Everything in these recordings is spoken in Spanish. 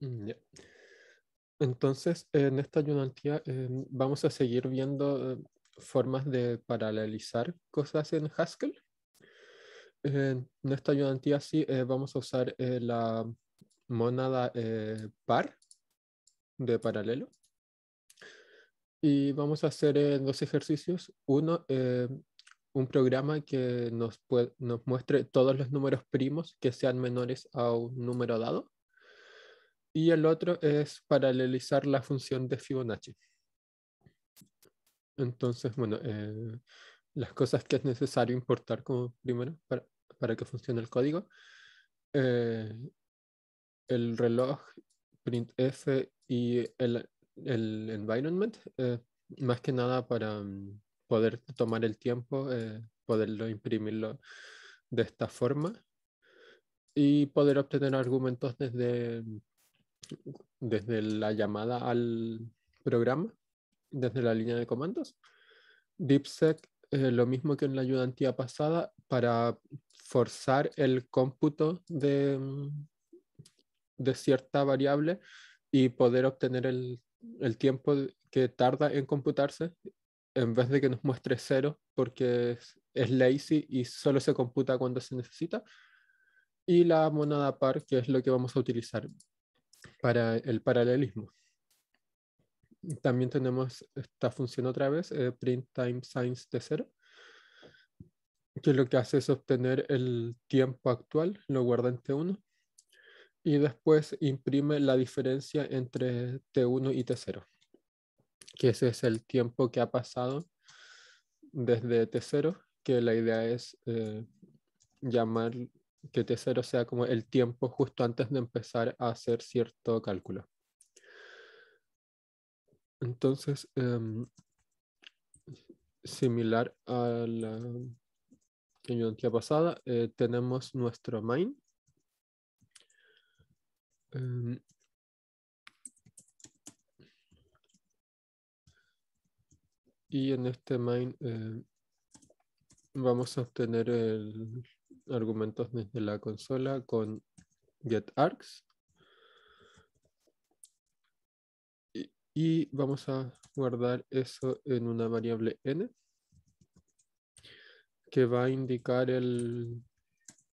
Mm, Entonces, en esta ayudantía vamos a seguir viendo eh, formas de paralelizar cosas en Haskell. en esta ayudantía sí eh, vamos a usar eh, la monada par de paralelo. Y vamos a hacer dos ejercicios. Uno, un programa que nos, nos muestre todos los números primos que sean menores a un número dado y el otro es paralelizar la función de Fibonacci. Entonces, bueno, eh, las cosas que es necesario importar como primero para, que funcione el código. Eh, el reloj printf y el, environment, eh, más que nada para mm, poder tomar el tiempo, poderlo imprimirlo de esta forma y poder obtener argumentos desde mm, desde la llamada al programa, desde la línea de comandos. DeepSec, es eh, lo mismo que en la ayudantía pasada, para forzar el cómputo de, cierta variable y poder obtener el, tiempo que tarda en computarse en vez de que nos muestre cero porque es, es, lazy y solo se computa cuando se necesita. Y la monada par, que es lo que vamos a utilizar para el paralelismo. También tenemos esta función otra vez, eh, print time signs de 0 que lo que hace es obtener el tiempo actual, lo guarda en T1, y después imprime la diferencia entre T1 y T0, que ese es el tiempo que ha pasado desde T0, que la idea es eh, llamar que T0 sea como el tiempo justo antes de empezar a hacer cierto cálculo. Entonces, em, similar a la ayudantía pasada, eh, tenemos nuestro main. Em, y en este main eh, vamos a obtener el argumentos desde la consola con GetArgs. Y, y vamos a guardar eso en una variable n que va a indicar el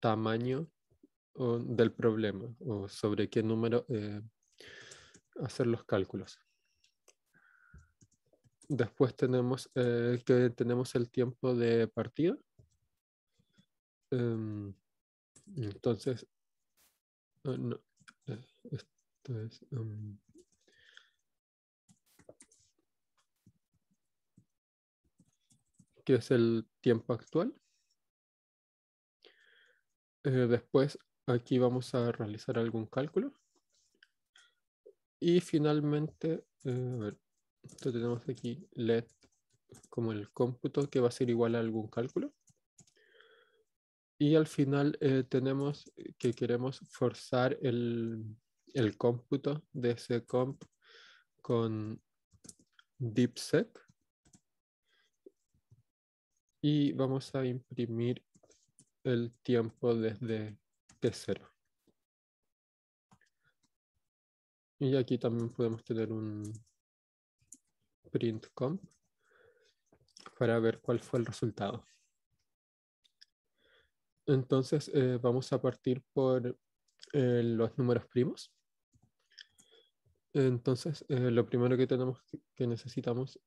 tamaño del problema o sobre qué número eh, hacer los cálculos. Después tenemos eh, que tenemos el tiempo de partida Em, entonces, esto es... Em, ¿Qué es el tiempo actual? Eh, después, aquí vamos a realizar algún cálculo. Y finalmente, eh, tenemos aquí LED como el cómputo que va a ser igual a algún cálculo y al final eh, tenemos que queremos forzar el, cómputo de ese comp con set. Y vamos a imprimir el tiempo desde T0. Y aquí también podemos tener un print comp para ver cuál fue el resultado. Entonces eh, vamos a partir por eh, los números primos. Entonces eh, lo primero que tenemos que necesitamos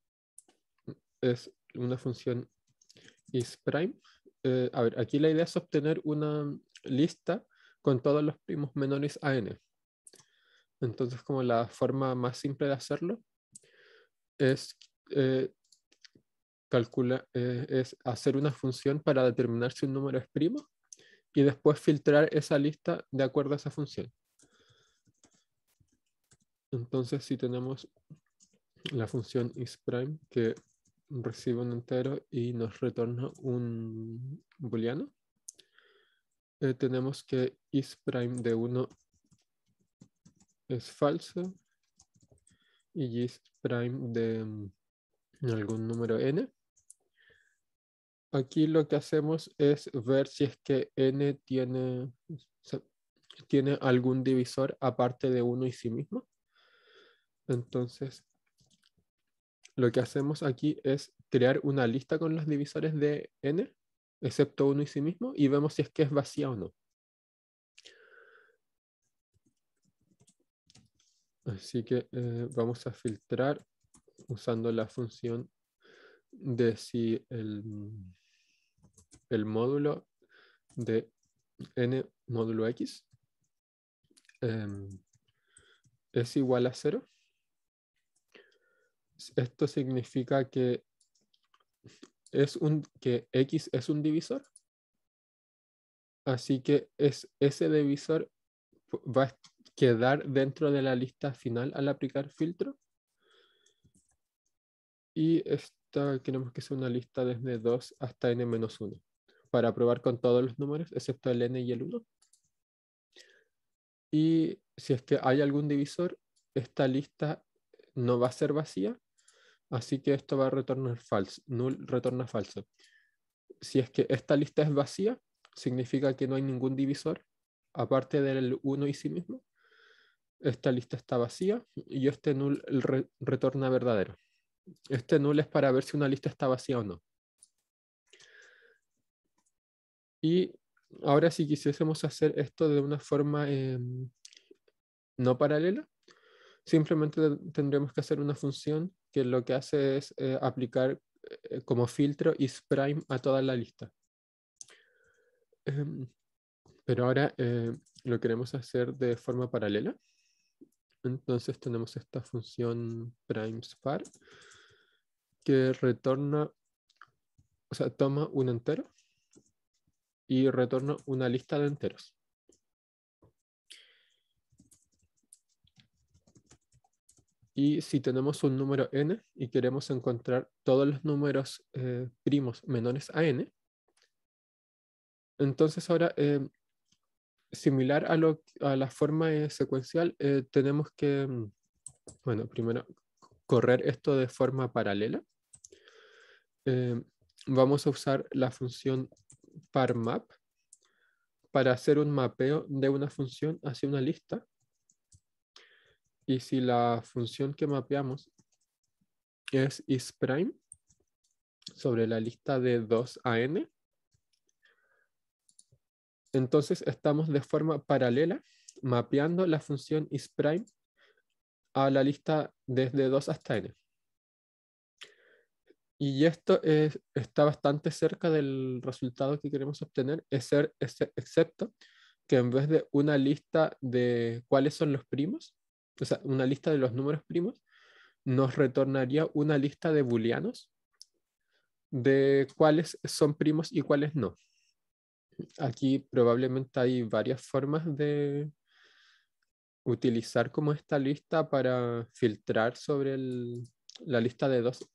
es una función isPrime. a ver, aquí la idea es obtener una lista con todos los primos menores a n. Entonces como la forma más simple de hacerlo es calcula, eh, es hacer una función para determinar si un número es primo y después filtrar esa lista de acuerdo a esa función. Entonces, si tenemos la función isPrime que recibe un entero y nos retorna un booleano, eh, tenemos que isPrime de 1 es falso y isPrime de mm, algún número n aquí lo que hacemos es ver si es que n tiene, tiene algún divisor aparte de uno y sí mismo. Entonces, lo que hacemos aquí es crear una lista con los divisores de n, excepto uno y sí mismo, y vemos si es que es vacía o no. Así que eh, vamos a filtrar usando la función de si el, mm, el módulo de n módulo x em, es igual a cero. Esto significa que, es un, que x es un divisor. Así que ese divisor va a quedar dentro de la lista final al aplicar filtro. Y es, tenemos queremos que sea una lista desde 2 hasta n-1 para probar con todos los números excepto el n y el 1. Y si es que hay algún divisor, esta lista no va a ser vacía, así que esto va a retornar falso, null retorna falso. Si es que esta lista es vacía, significa que no hay ningún divisor aparte del 1 y sí mismo. Esta lista está vacía y este null retorna verdadero. Este null es para ver si una lista está vacía o no. Y ahora si quisiésemos hacer esto de una forma em, no paralela, simplemente tendríamos que hacer una función que lo que hace es eh, aplicar eh, como filtro isPrime a toda la lista. Em, pero ahora eh, lo queremos hacer de forma paralela. Entonces tenemos esta función primespar que retorna, o sea, toma un entero y retorna una lista de enteros. Y si tenemos un número n y queremos encontrar todos los números eh, primos menores a n, entonces ahora, em, similar a, lo, a, la forma eh, secuencial, eh, tenemos que, mm, bueno, primero correr esto de forma paralela. Eh, vamos a usar la función parMap para hacer un mapeo de una función hacia una lista. Y si la función que mapeamos es isPrime sobre la lista de 2 a n, entonces estamos de forma paralela mapeando la función isPrime a la lista desde 2 hasta n. Y esto está bastante cerca del resultado que queremos obtener, es ser, excepto que en vez de una lista de cuáles son los primos, o sea, una lista de los números primos, nos retornaría una lista de booleanos de cuáles son primos y cuáles no. Aquí probablemente hay varias formas de utilizar como esta lista para filtrar sobre la lista de dos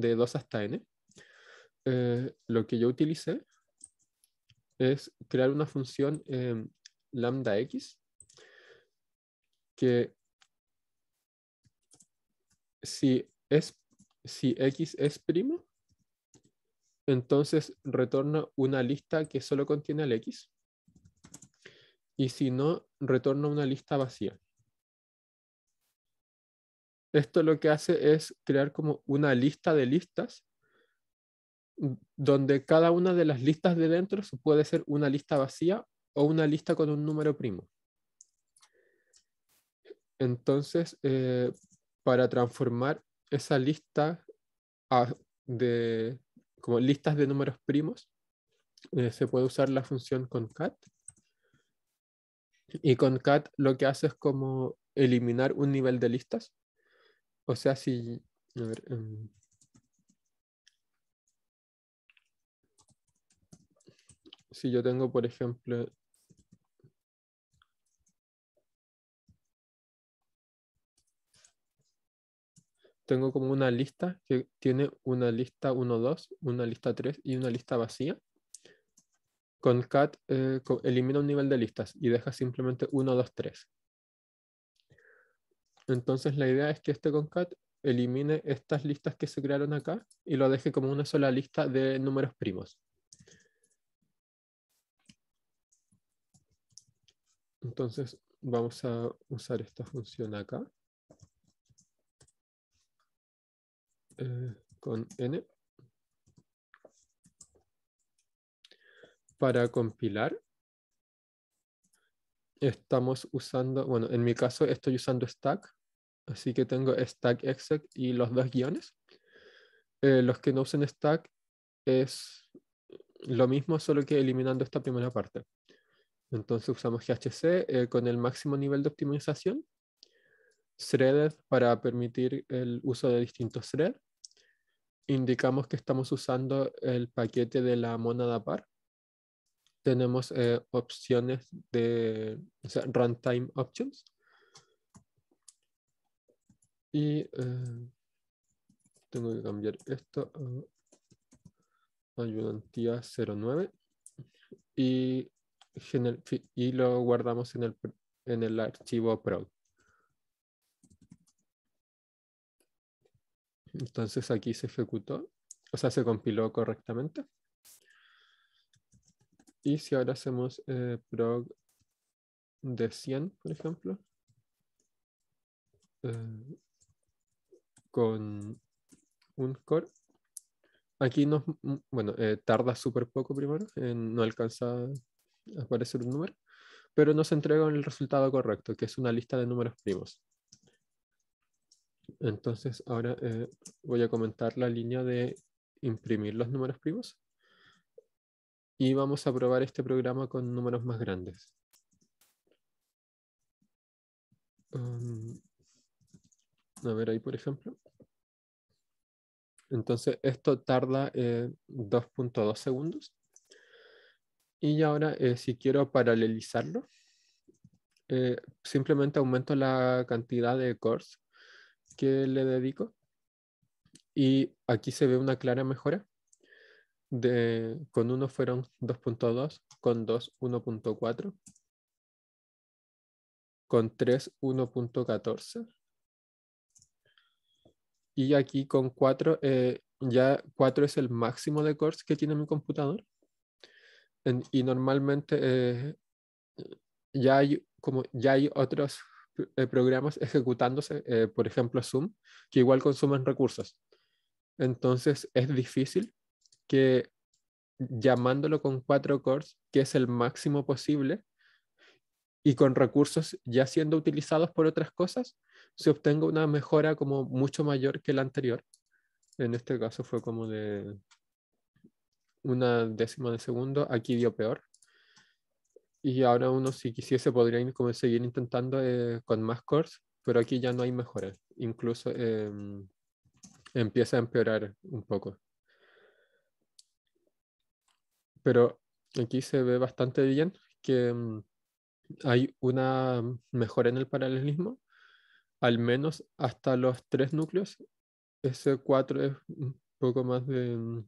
de 2 hasta n, eh, lo que yo utilicé es crear una función lambda x que si, es, si x es primo, entonces retorna una lista que solo contiene al x. Y si no, retorna una lista vacía. Esto lo que hace es crear como una lista de listas mm, donde cada una de las listas de dentro puede ser una lista vacía o una lista con un número primo. Entonces, eh, para transformar esa lista de, como listas de números primos, eh, se puede usar la función concat. Y concat lo que hace es como eliminar un nivel de listas. O sea, si. Em, si yo tengo, por ejemplo. Tengo como una lista que tiene una lista 1, 2, una lista 3 y una lista vacía. Con cat eh, elimina un nivel de listas y deja simplemente 1, 2, 3. Entonces la idea es que este concat elimine estas listas que se crearon acá y lo deje como una sola lista de números primos. Entonces vamos a usar esta función acá. Eh, con n. Para compilar estamos usando, bueno, en mi caso estoy usando stack Así que tengo stack exec y los dos guiones. Eh, los que no usen stack es lo mismo, solo que eliminando esta primera parte. Entonces usamos GHC eh, con el máximo nivel de optimización, threaded para permitir el uso de distintos threads. Indicamos que estamos usando el paquete de la monada par. Tenemos eh, opciones de runtime options y eh, tengo que cambiar esto a ayudantía 09. Y, y lo guardamos en el, archivo prog Entonces aquí se ejecutó, o sea, se compiló correctamente. Y si ahora hacemos eh, prog de 100, por ejemplo, eh, con un core. Aquí nos, mm, bueno, eh, tarda súper poco primero, eh, no alcanza a aparecer un número, pero nos entrega el resultado correcto, que es una lista de números primos. Entonces ahora eh, voy a comentar la línea de imprimir los números primos y vamos a probar este programa con números más grandes. Um, a ver ahí, por ejemplo. Entonces, esto tarda 2.2 eh, segundos. Y ahora, eh, si quiero paralelizarlo, eh, simplemente aumento la cantidad de cores que le dedico. Y aquí se ve una clara mejora. De, con 1 fueron 2.2, con 2 1.4, con 3 1.14 y aquí con 4, eh, ya 4 es el máximo de cores que tiene mi computador. y normalmente eh, ya, hay, como ya hay otros eh, programas ejecutándose, por ejemplo Zoom, que igual consumen recursos. Entonces es difícil que llamándolo con 4 cores, que es el máximo posible, y con recursos ya siendo utilizados por otras cosas, se obtenga una mejora como mucho mayor que la anterior. En este caso fue como de una décima de segundo, aquí dio peor. Y ahora uno si quisiese podría como seguir intentando eh, con más cores, pero aquí ya no hay mejora. Incluso em, empieza a empeorar un poco. Pero aquí se ve bastante bien que em, hay una mejora en el paralelismo, al menos hasta los tres núcleos. Ese 4 es un poco más de... Mm,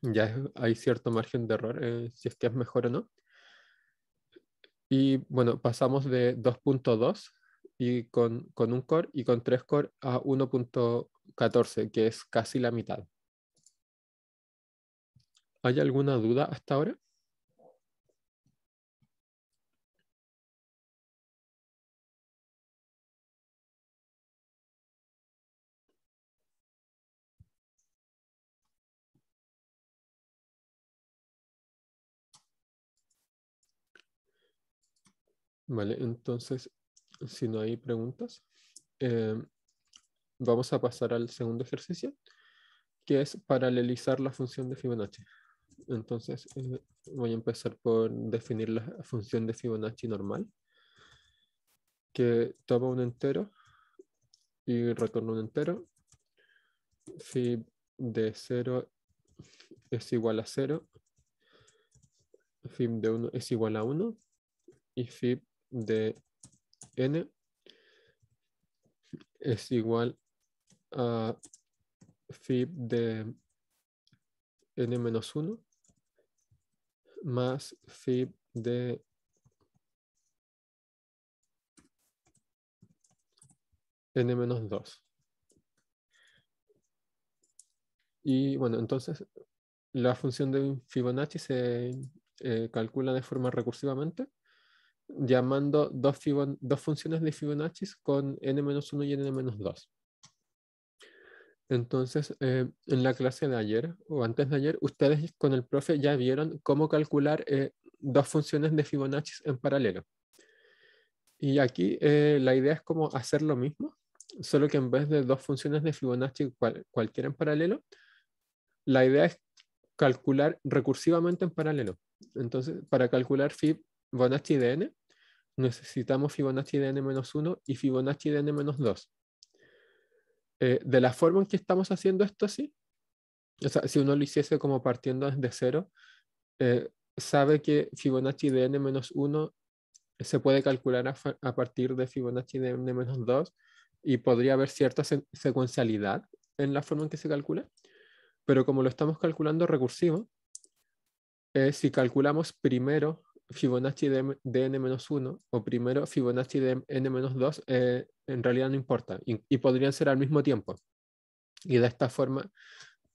ya hay cierto margen de error eh, si es que es mejor o no. Y bueno, pasamos de 2.2 y con, con, un core y con tres core a 1.14, que es casi la mitad. ¿Hay alguna duda hasta ahora? Vale, entonces, si no hay preguntas, eh, vamos a pasar al segundo ejercicio, que es paralelizar la función de Fibonacci. Entonces, eh, voy a empezar por definir la función de Fibonacci normal, que toma un entero y retorna un entero. Fib de 0 es igual a 0, fib de 1 es igual a 1 y fib de n es igual a fib de n menos 1 más fib de n menos 2. Y bueno, entonces la función de Fibonacci se eh, calcula de forma recursivamente llamando dos, dos funciones de Fibonacci con n-1 y n-2. Entonces, eh, en la clase de ayer o antes de ayer, ustedes con el profe ya vieron cómo calcular eh, dos funciones de Fibonacci en paralelo. Y aquí eh, la idea es como hacer lo mismo, solo que en vez de dos funciones de Fibonacci cualquiera en paralelo, la idea es calcular recursivamente en paralelo. Entonces, para calcular Fibonacci de n, necesitamos Fibonacci de n-1 y Fibonacci de n-2. Eh, de la forma en que estamos haciendo esto así, o sea, si uno lo hiciese como partiendo desde cero, eh, sabe que Fibonacci de n-1 se puede calcular a, partir de Fibonacci de n-2 y podría haber cierta secuencialidad en la forma en que se calcula, pero como lo estamos calculando recursivo, eh, si calculamos primero Fibonacci de, n-1 o primero Fibonacci de n-2 eh, en realidad no importa y, podrían ser al mismo tiempo. Y de esta forma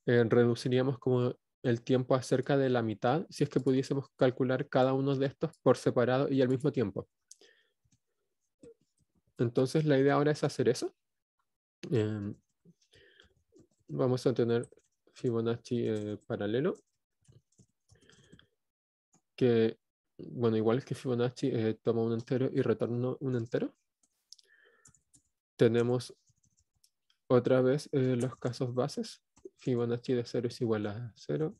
eh, reduciríamos como el tiempo a cerca de la mitad si es que pudiésemos calcular cada uno de estos por separado y al mismo tiempo. Entonces la idea ahora es hacer eso. Em, vamos a tener Fibonacci eh, paralelo que bueno, igual que Fibonacci, eh, toma un entero y retorno un entero. Tenemos otra vez eh, los casos bases. Fibonacci de 0 es igual a 0.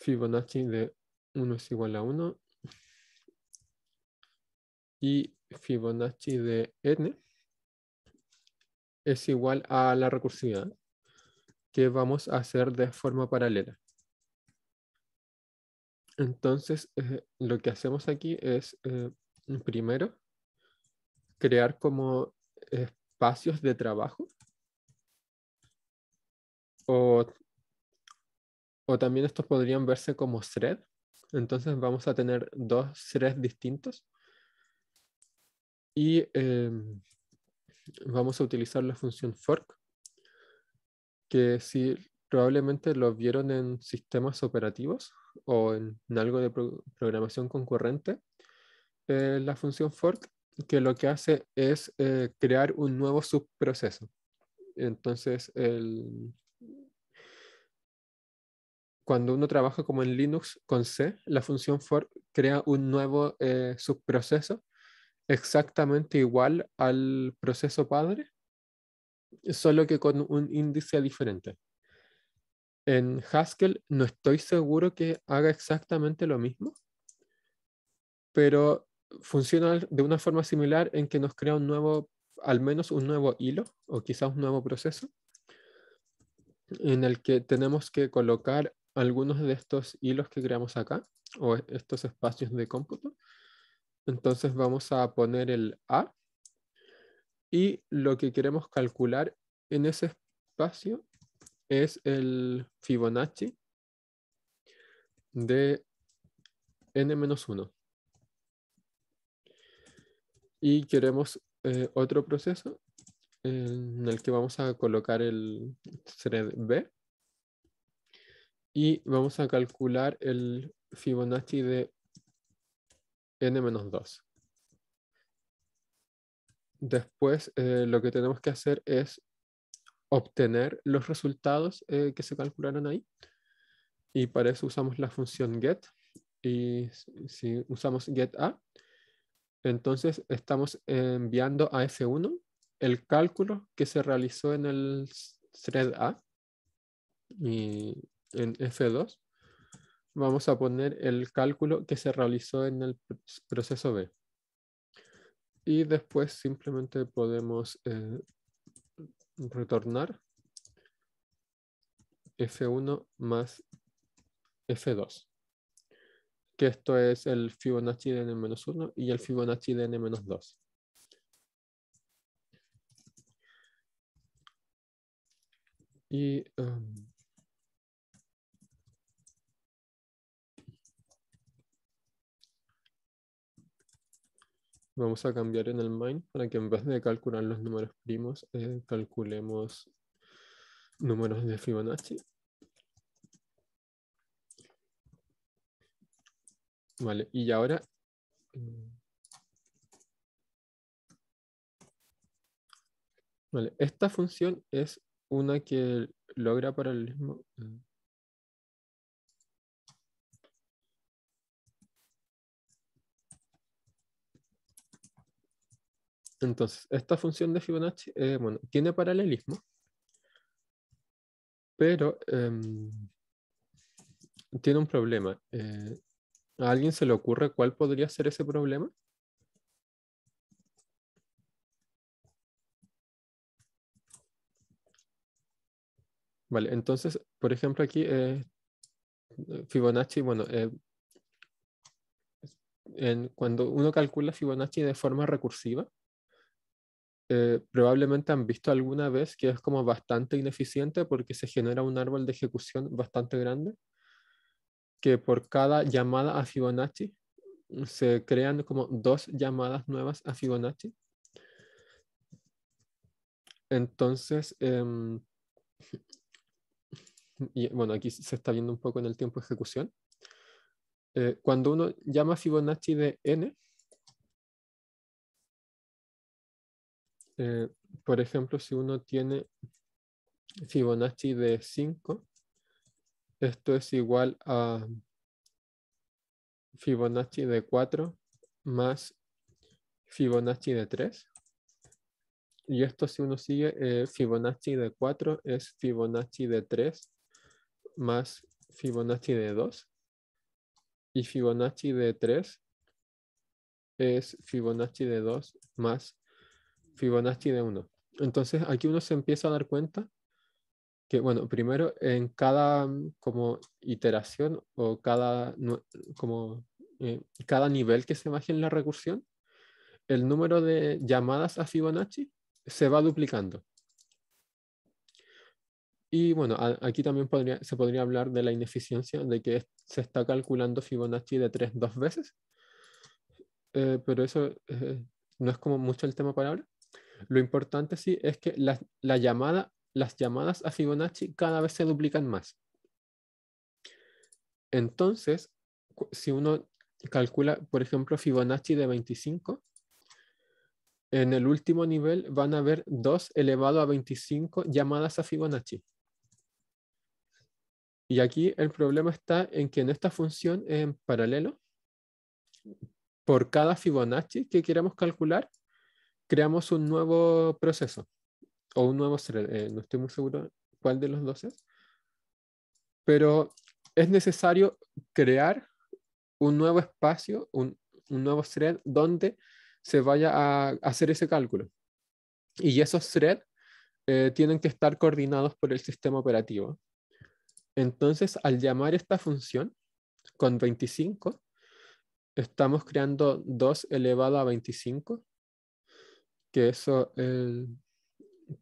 Fibonacci de 1 es igual a 1. Y Fibonacci de n es igual a la recursividad, que vamos a hacer de forma paralela. Entonces, eh, lo que hacemos aquí es, eh, primero, crear como espacios de trabajo o, o también estos podrían verse como thread. Entonces vamos a tener dos threads distintos y em, vamos a utilizar la función fork, que si probablemente lo vieron en sistemas operativos o en, algo de programación concurrente, eh, la función fork que lo que hace es eh, crear un nuevo subproceso. Entonces, el, cuando uno trabaja como en Linux con C, la función fork crea un nuevo eh, subproceso exactamente igual al proceso padre, solo que con un índice diferente. En Haskell no estoy seguro que haga exactamente lo mismo, pero funciona de una forma similar en que nos crea un nuevo, al menos un nuevo hilo o quizás un nuevo proceso en el que tenemos que colocar algunos de estos hilos que creamos acá o estos espacios de cómputo entonces vamos a poner el A y lo que queremos calcular en ese espacio es el Fibonacci de n-1. Y queremos eh, otro proceso en el que vamos a colocar el thread B y vamos a calcular el Fibonacci de n-2. Después eh, lo que tenemos que hacer es obtener los resultados eh, que se calcularon ahí. Y para eso usamos la función get. Y si usamos get a, entonces estamos enviando a F1 el cálculo que se realizó en el thread A y en F2 vamos a poner el cálculo que se realizó en el proceso B. Y después simplemente podemos eh, retornar F1 más F2. Que esto es el Fibonacci de N-1 y el Fibonacci de N-2. Y em, vamos a cambiar en el main para que en vez de calcular los números primos, eh, calculemos números de Fibonacci. Vale, y ahora... Mm, vale, esta función es una que logra paralelismo... Mm, Entonces, esta función de Fibonacci eh, bueno, tiene paralelismo, pero em, tiene un problema. Eh, ¿A alguien se le ocurre cuál podría ser ese problema? Vale, entonces, por ejemplo, aquí eh, Fibonacci, bueno, cuando uno calcula Fibonacci de forma recursiva, eh, probablemente han visto alguna vez que es como bastante ineficiente porque se genera un árbol de ejecución bastante grande, que por cada llamada a Fibonacci mm, se crean como dos llamadas nuevas a Fibonacci. Entonces, em, y bueno, aquí se está viendo un poco en el tiempo de ejecución. Eh, cuando uno llama Fibonacci de n, Eh, por ejemplo, si uno tiene Fibonacci de 5, esto es igual a Fibonacci de 4 más Fibonacci de 3. Y esto si uno sigue, eh, Fibonacci de 4 es Fibonacci de 3 más Fibonacci de 2. Y Fibonacci de 3 es Fibonacci de 2 más Fibonacci de 1. Entonces aquí uno se empieza a dar cuenta que, bueno, primero en cada mm, como iteración o cada, como, eh, cada nivel que se baje en la recursión, el número de llamadas a Fibonacci se va duplicando. Y bueno, aquí también se podría hablar de la ineficiencia, de que se está calculando Fibonacci de 3 dos veces, eh, pero eso eh, no es como mucho el tema para ahora. Lo importante sí es que las llamadas a Fibonacci cada vez se duplican más. Entonces, si uno calcula, por ejemplo, Fibonacci de 25, en el último nivel van a haber 2 elevado a 25 llamadas a Fibonacci. Y aquí el problema está en que en esta función en paralelo, por cada Fibonacci que queremos calcular, creamos un nuevo proceso o un nuevo thread, eh, no estoy muy seguro cuál de los dos es, pero es necesario crear un nuevo espacio, un, nuevo thread donde se vaya a hacer ese cálculo. Y esos threads eh, tienen que estar coordinados por el sistema operativo. Entonces, al llamar esta función con 25, estamos creando 2 elevado a 25 que eso eh,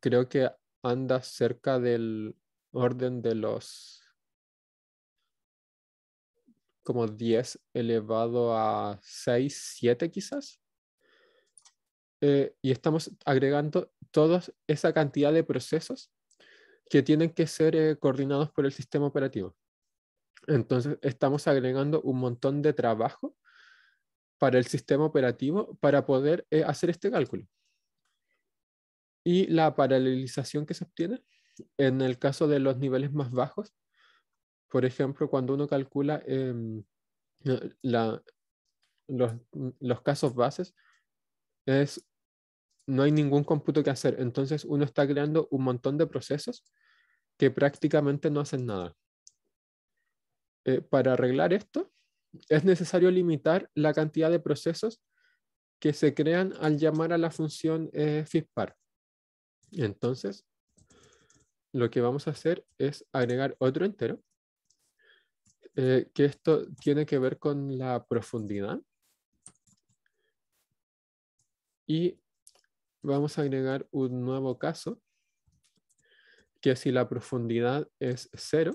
creo que anda cerca del orden de los como 10 elevado a 6, 7 quizás. Eh, y estamos agregando toda esa cantidad de procesos que tienen que ser eh, coordinados por el sistema operativo. Entonces, estamos agregando un montón de trabajo para el sistema operativo para poder hacer este cálculo y la paralelización que se obtiene en el caso de los niveles más bajos. Por ejemplo, cuando uno calcula em, los, casos bases, es, no hay ningún cómputo que hacer. Entonces uno está creando un montón de procesos que prácticamente no hacen nada. Eh, para arreglar esto, es necesario limitar la cantidad de procesos que se crean al llamar a la función eh, FISPAR. Entonces, lo que vamos a hacer es agregar otro entero, eh, que esto tiene que ver con la profundidad. Y vamos a agregar un nuevo caso, que si la profundidad es cero,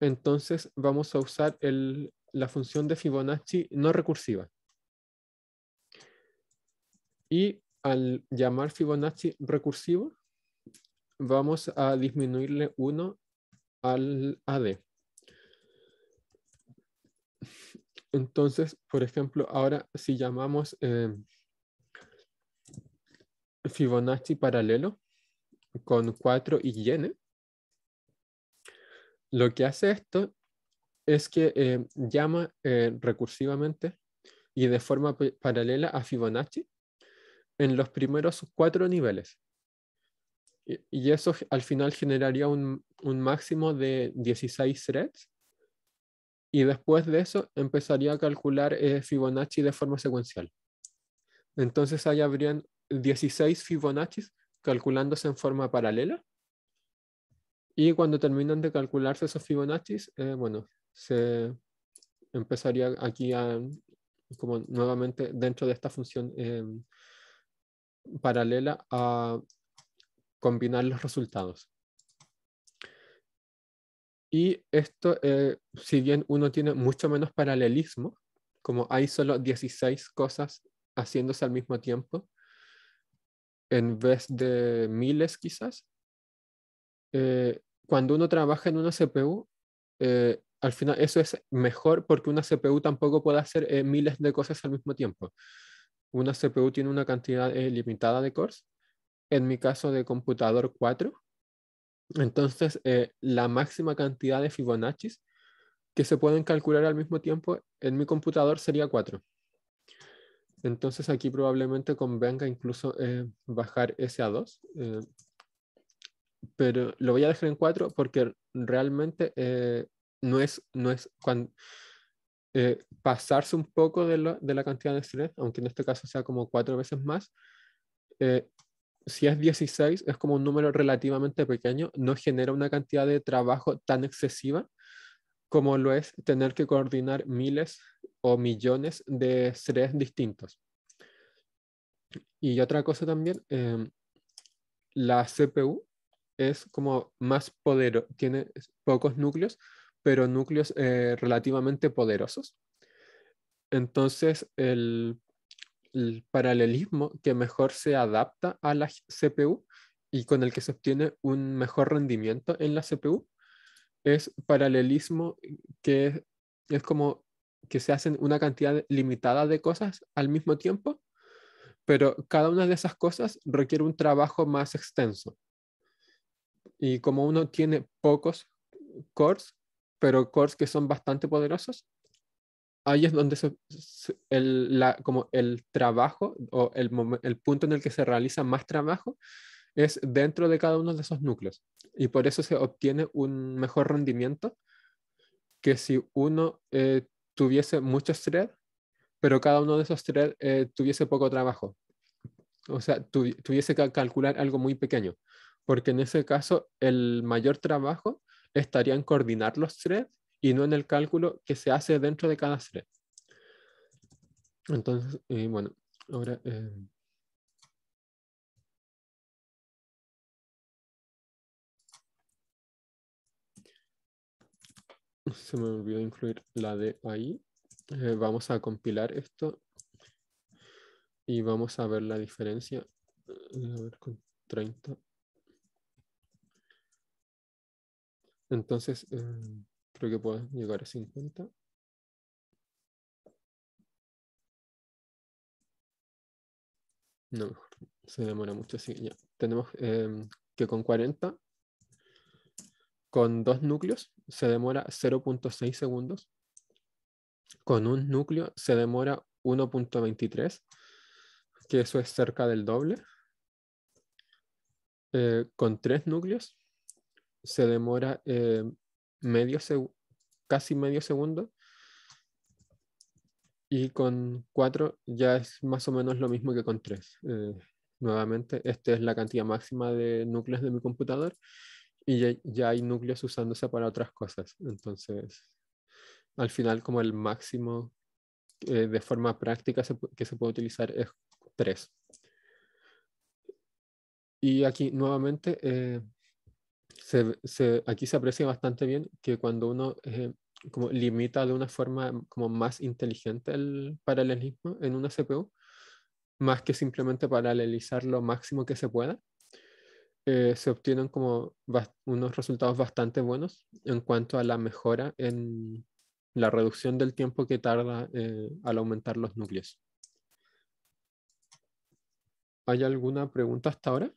entonces vamos a usar la función de Fibonacci no recursiva. Y al llamar Fibonacci recursivo, vamos a disminuirle 1 al AD. Entonces, por ejemplo, ahora si llamamos eh, Fibonacci paralelo con 4 y n, lo que hace esto es que eh, llama eh, recursivamente y de forma paralela a Fibonacci en los primeros cuatro niveles. Y, eso al final generaría un, máximo de 16 threads. Y después de eso empezaría a calcular eh, Fibonacci de forma secuencial. Entonces ahí habrían 16 Fibonacci calculándose en forma paralela. Y cuando terminan de calcularse esos Fibonacci, eh, bueno, se empezaría aquí a, como nuevamente dentro de esta función em, paralela a combinar los resultados. Y esto, eh, si bien uno tiene mucho menos paralelismo, como hay solo 16 cosas haciéndose al mismo tiempo, en vez de miles quizás, eh, cuando uno trabaja en una CPU, eh, al final eso es mejor porque una CPU tampoco puede hacer miles de cosas al mismo tiempo una CPU tiene una cantidad eh, limitada de cores, en mi caso de computador 4, entonces eh, la máxima cantidad de Fibonacci que se pueden calcular al mismo tiempo en mi computador sería 4. Entonces aquí probablemente convenga incluso eh, bajar ese a 2. pero lo voy a dejar en 4 porque realmente no es, no es eh, pasarse un poco de, la cantidad de estrés, aunque en este caso sea como cuatro veces más, eh, si es 16 es como un número relativamente pequeño, no genera una cantidad de trabajo tan excesiva como lo es tener que coordinar miles o millones de estrés distintos. Y otra cosa también, em, la CPU es como más poderosa, tiene pocos núcleos, pero núcleos eh, relativamente poderosos. Entonces, el, el, paralelismo que mejor se adapta a la CPU y con el que se obtiene un mejor rendimiento en la CPU es paralelismo que es como que se hacen una cantidad limitada de cosas al mismo tiempo, pero cada una de esas cosas requiere un trabajo más extenso. Y como uno tiene pocos cores, pero cores que son bastante poderosos, ahí es donde el, la, como el trabajo o el, el punto en el que se realiza más trabajo es dentro de cada uno de esos núcleos. Y por eso se obtiene un mejor rendimiento que si uno eh, tuviese muchos threads, pero cada uno de esos threads eh, tuviese poco trabajo. O sea, tuviese que calcular algo muy pequeño, porque en ese caso el mayor trabajo estaría en coordinar los threads y no en el cálculo que se hace dentro de cada thread. Entonces, bueno, ahora... Eh, se me olvidó incluir la de ahí. Eh, vamos a compilar esto y vamos a ver la diferencia. A ver, con 30. Entonces, em, creo que puedo llegar a 50. No, Se demora mucho, así Tenemos em, que con 40, con dos núcleos, se demora 0.6 segundos. Con un núcleo se demora 1.23, que eso es cerca del doble. Eh, con tres núcleos se demora eh, medio casi medio segundo. Y con 4 ya es más o menos lo mismo que con 3. Eh, nuevamente, esta es la cantidad máxima de núcleos de mi computador y ya, hay núcleos usándose para otras cosas. Entonces, al final como el máximo eh, de forma práctica que se puede utilizar es 3. Y aquí nuevamente se, se, aquí se aprecia bastante bien que cuando uno eh, limita de una forma como más inteligente el paralelismo en una CPU, más que simplemente paralelizar lo máximo que se pueda, eh, se obtienen como unos resultados bastante buenos en cuanto a la mejora en la reducción del tiempo que tarda eh, al aumentar los núcleos. ¿Hay alguna pregunta hasta ahora?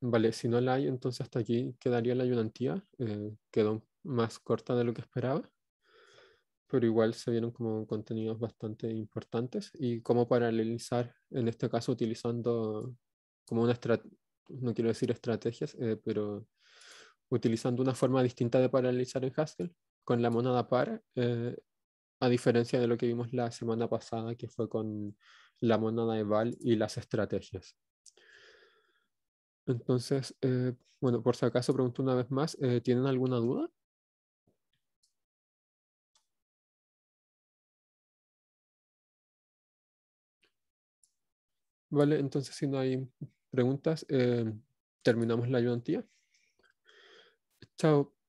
vale, si no la hay, entonces hasta aquí quedaría la ayudantía. Eh, quedó más corta de lo que esperaba, pero igual se vieron como contenidos bastante importantes y cómo paralelizar, en este caso utilizando como una no quiero decir estrategias, eh, pero utilizando una forma distinta de paralelizar en Haskell con la monada par, eh, a diferencia de lo que vimos la semana pasada, que fue con la monada eval y las estrategias. Entonces, eh, bueno, por si acaso pregunto una vez más, eh, ¿tienen alguna duda? Vale, entonces si no hay preguntas, eh, terminamos la ayudantía. Chao.